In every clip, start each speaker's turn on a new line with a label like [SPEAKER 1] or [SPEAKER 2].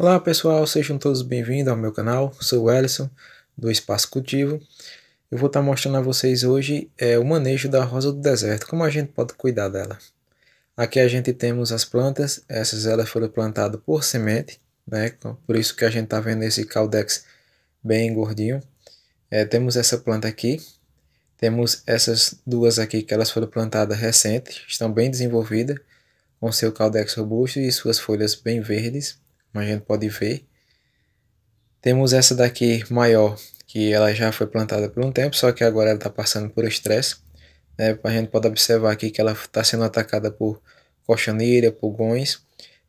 [SPEAKER 1] Olá pessoal, sejam todos bem-vindos ao meu canal, sou o Ellison do Espaço Cultivo. Eu vou estar mostrando a vocês hoje é, o manejo da rosa do deserto, como a gente pode cuidar dela. Aqui a gente temos as plantas, essas elas foram plantadas por semente, né? por isso que a gente está vendo esse caldex bem gordinho. É, temos essa planta aqui, temos essas duas aqui que elas foram plantadas recente, estão bem desenvolvidas, com seu caldex robusto e suas folhas bem verdes mas a gente pode ver. Temos essa daqui maior, que ela já foi plantada por um tempo, só que agora ela está passando por estresse. Né? A gente pode observar aqui que ela está sendo atacada por cochonilha, pulgões.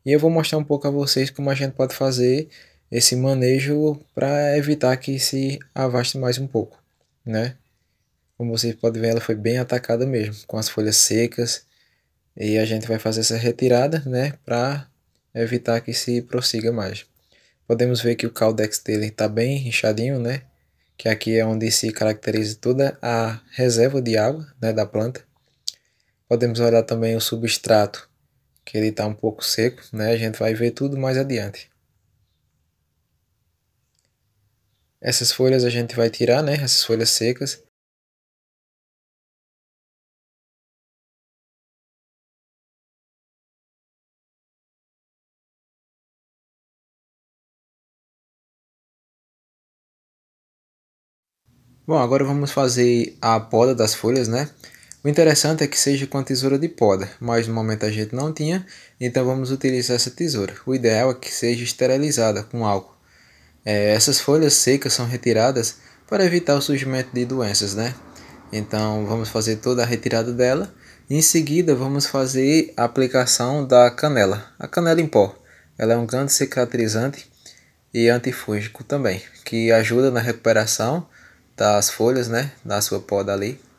[SPEAKER 1] E eu vou mostrar um pouco a vocês como a gente pode fazer esse manejo para evitar que se avaste mais um pouco, né? Como vocês podem ver, ela foi bem atacada mesmo, com as folhas secas. E a gente vai fazer essa retirada, né, para evitar que se prossiga mais. Podemos ver que o caudex dele está bem inchadinho, né? Que aqui é onde se caracteriza toda a reserva de água né, da planta. Podemos olhar também o substrato, que ele está um pouco seco, né? A gente vai ver tudo mais adiante. Essas folhas a gente vai tirar, né? Essas folhas secas. Bom, agora vamos fazer a poda das folhas, né? O interessante é que seja com a tesoura de poda, mas no momento a gente não tinha, então vamos utilizar essa tesoura. O ideal é que seja esterilizada com álcool. É, essas folhas secas são retiradas para evitar o surgimento de doenças, né? Então vamos fazer toda a retirada dela. Em seguida vamos fazer a aplicação da canela, a canela em pó. Ela é um grande cicatrizante e antifúngico também, que ajuda na recuperação das folhas, né? Da sua poda ali.